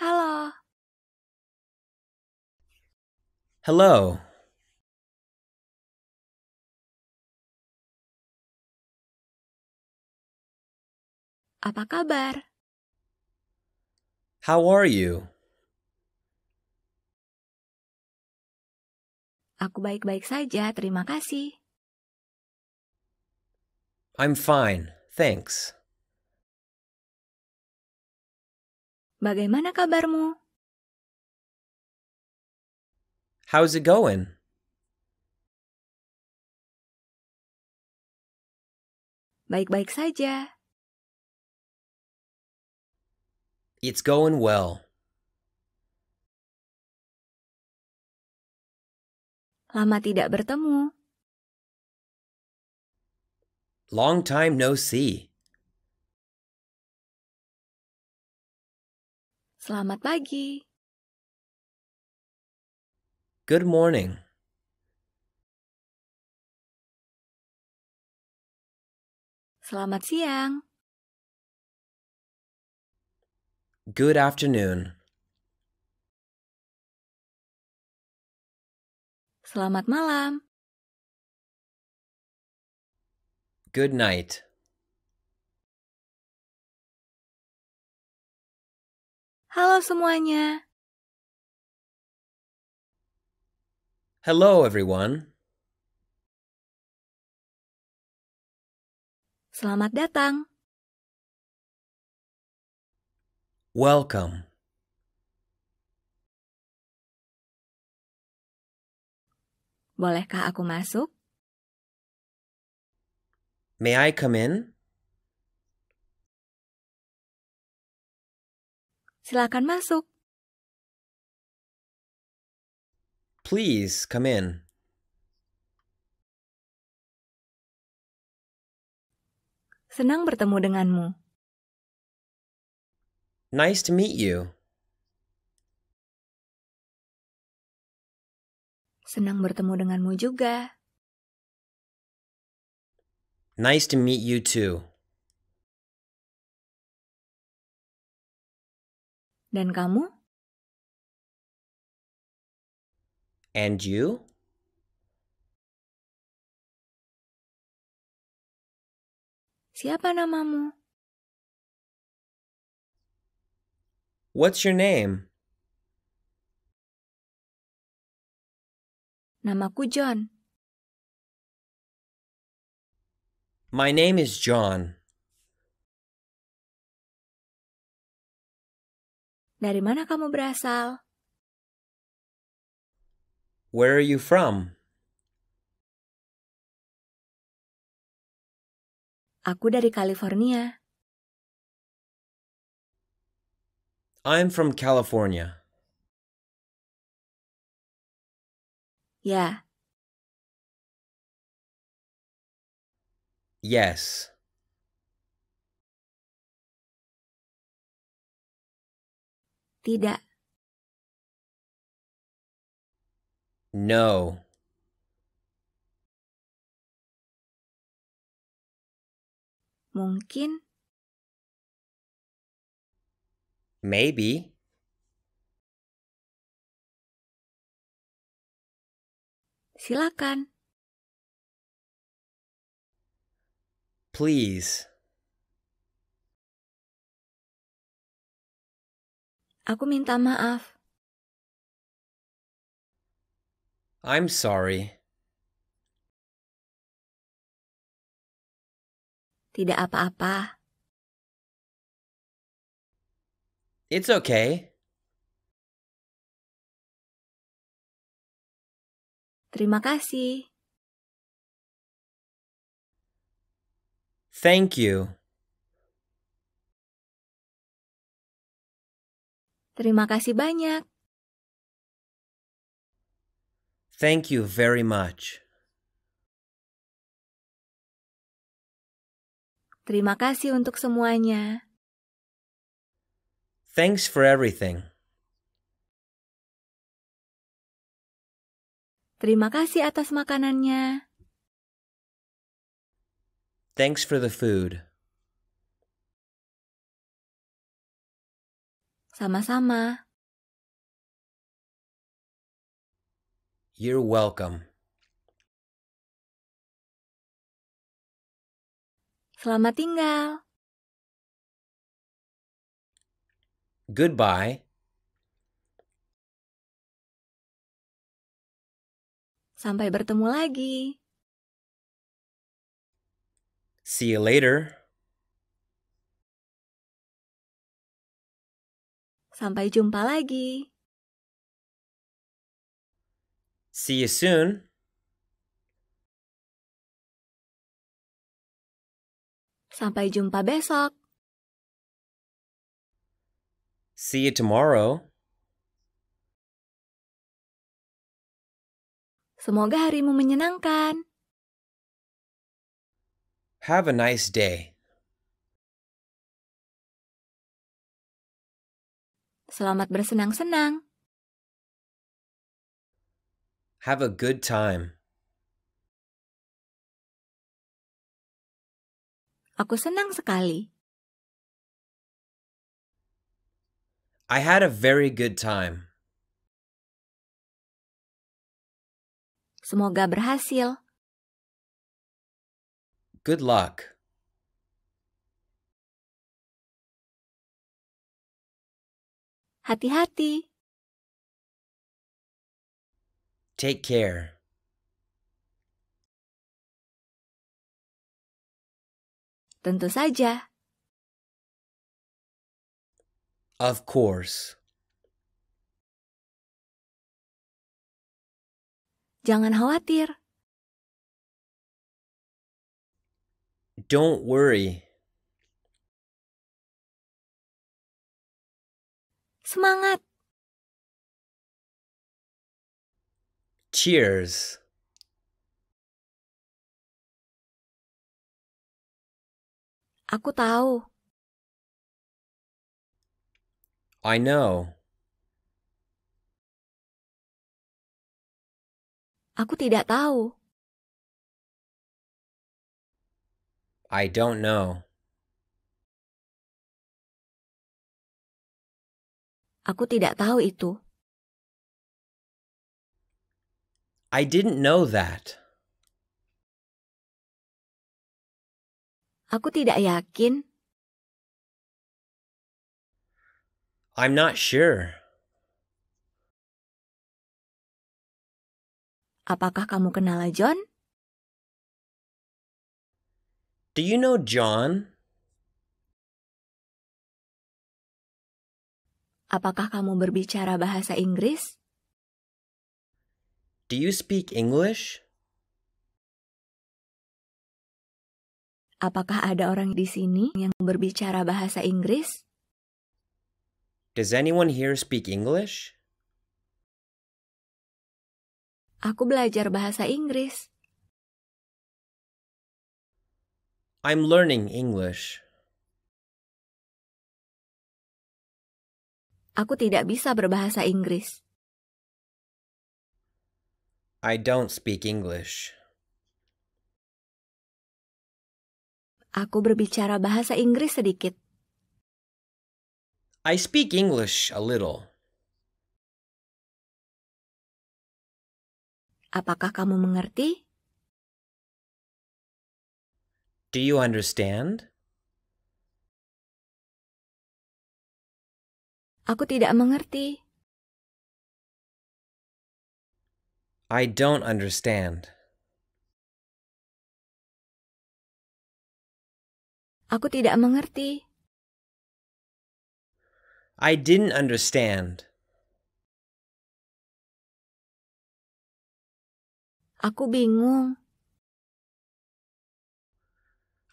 Hello. Hello. Apa kabar? How are you? Aku baik-baik saja, terima kasih. I'm fine, thanks. Bagaimana kabarmu? How's it going? Baik-baik saja. It's going well. Lama tidak bertemu. Long time no see. Selamat pagi. Good morning. Selamat siang. Good afternoon. Selamat malam. Good night. Halo semuanya. Hello everyone. Selamat datang. Welcome. Bolehkah aku masuk? May I come in? Silakan masuk. Please come in. Senang bertemu denganmu. Nice to meet you. Senang bertemu denganmu juga. Nice to meet you too. Dan kamu? And you? Siapa namamu? What's your name? Namaku John. My name is John. Dari mana kamu berasal? Where are you from? Aku dari California. I'm from California. Ya. Yeah. Yes. Tidak. No. Mungkin. Maybe. Silakan. Please. Aku minta maaf. I'm sorry. Tidak apa-apa. It's okay. Terima kasih. Thank you. Terima kasih banyak. Thank you very much. Terima kasih untuk semuanya. Thanks for everything. Terima kasih atas makanannya. Thanks for the food. Sama-sama. You're welcome. Selamat tinggal. Goodbye. Sampai bertemu lagi. See you later. Sampai jumpa lagi. See you soon. Sampai jumpa besok. See you tomorrow. Semoga harimu menyenangkan. Have a nice day. Selamat bersenang-senang. Have a good time. Aku senang sekali. I had a very good time. Semoga berhasil. Good luck. Hati-hati. Take care. Tentu saja. Of course. Jangan khawatir. Don't worry. Semangat. Cheers. Aku tahu. I know. Aku tidak tahu. I don't know. Aku tidak tahu itu. I didn't know that. Aku tidak yakin. I'm not sure. Apakah kamu kenal John? Do you know John? Apakah kamu berbicara bahasa Inggris? Do you speak English? Apakah ada orang di sini yang berbicara bahasa Inggris? Does anyone here speak English? Aku belajar bahasa Inggris. I'm learning English. Aku tidak bisa berbahasa Inggris. I don't speak English. Aku berbicara bahasa Inggris sedikit. I speak English a little. Apakah kamu mengerti? Do you understand? Aku tidak mengerti. I don't understand. Aku tidak mengerti. I didn't understand. Aku bingung.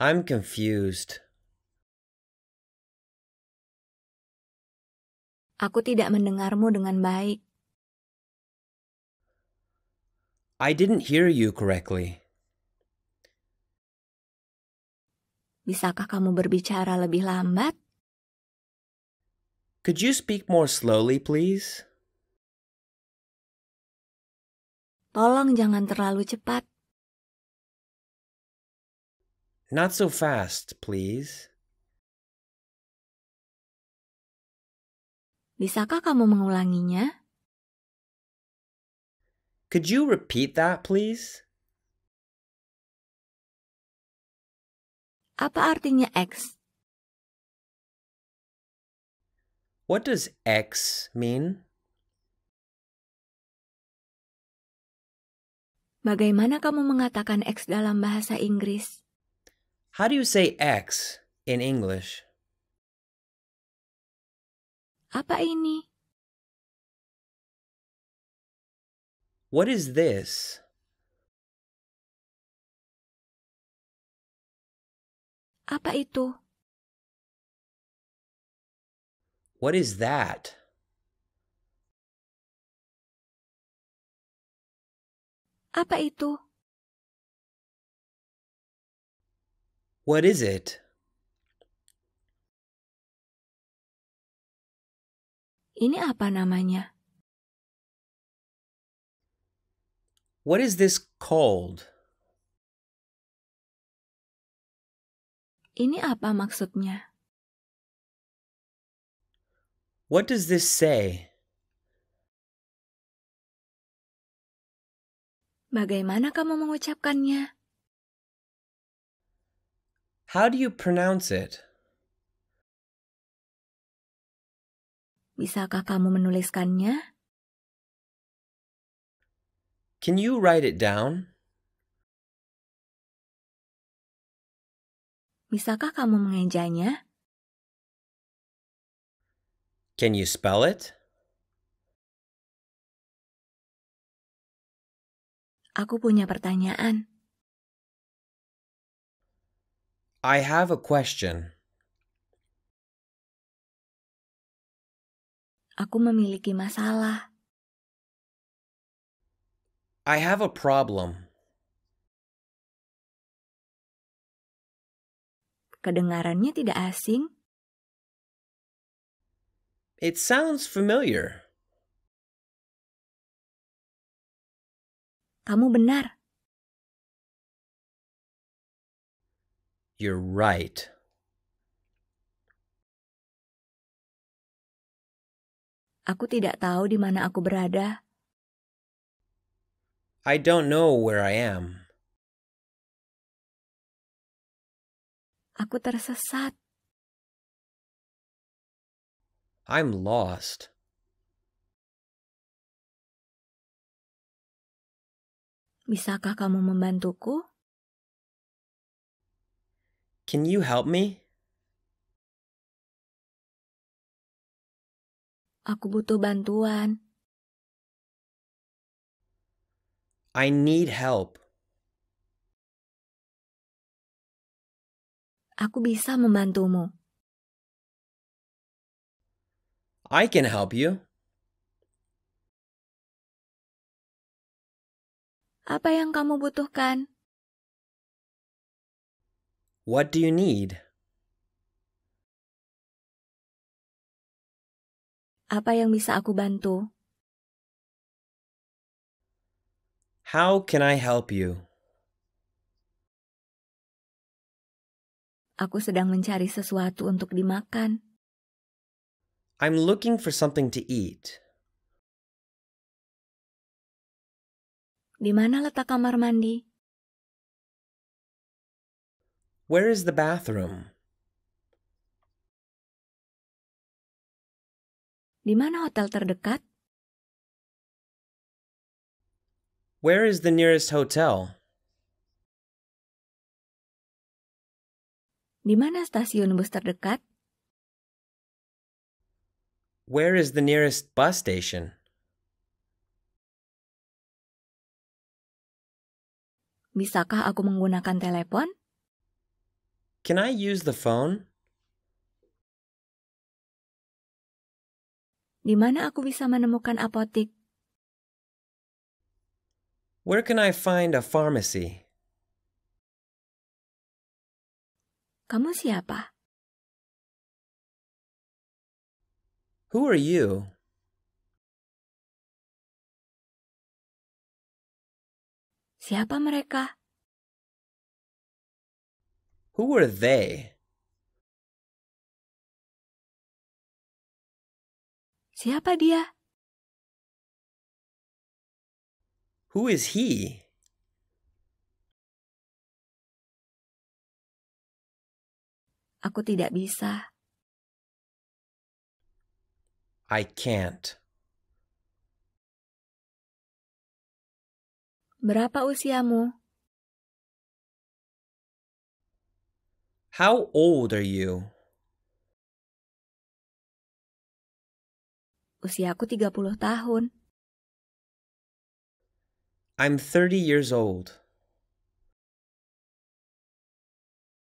I'm confused. Aku tidak mendengarmu dengan baik. I didn't hear you correctly. Bisakah kamu berbicara lebih lambat? Could you speak more slowly, please? Tolong jangan terlalu cepat. Not so fast, please. Bisakah kamu mengulanginya? Could you repeat that, please? Apa artinya X? What does X mean? Bagaimana kamu mengatakan X dalam bahasa Inggris? How do you say X in English? Apa ini? What is this? Apa itu? What is that? Apa itu? What is it? Ini apa namanya? What is this called? Ini apa maksudnya? What does this say? Bagaimana kamu mengucapkannya? How do you pronounce it? Bisakah kamu menuliskannya? Can you write it down? Bisakah kamu mengejanya? Can you spell it? Aku punya pertanyaan. I have a question. Aku memiliki masalah. I have a problem. Kedengarannya tidak asing. It sounds familiar. Kamu benar. You're right. Aku tidak tahu di mana aku berada. I don't know where I am. Aku tersesat. I'm lost. Bisakah kamu membantuku? Can you help me? Aku butuh bantuan. I need help. Aku bisa membantumu. I can help you. Apa yang kamu butuhkan? What do you need? Apa yang bisa aku bantu? How can I help you? Aku sedang mencari sesuatu untuk dimakan. I'm looking for something to eat. Di mana letak kamar mandi? Where is the bathroom? Di mana hotel terdekat? Where is the nearest hotel? Di mana stasiun bus terdekat? Where is the nearest bus station? Bisakah aku menggunakan telepon? Can I use the phone? Di mana aku bisa menemukan apotik? Where can I find a pharmacy? Kamu siapa? Who are you? Siapa mereka? Who are they? Siapa dia? Who is he? Aku tidak bisa. I can't. Berapa usiamu? How old are you? Usiaku 30 tahun. I'm 30 years old.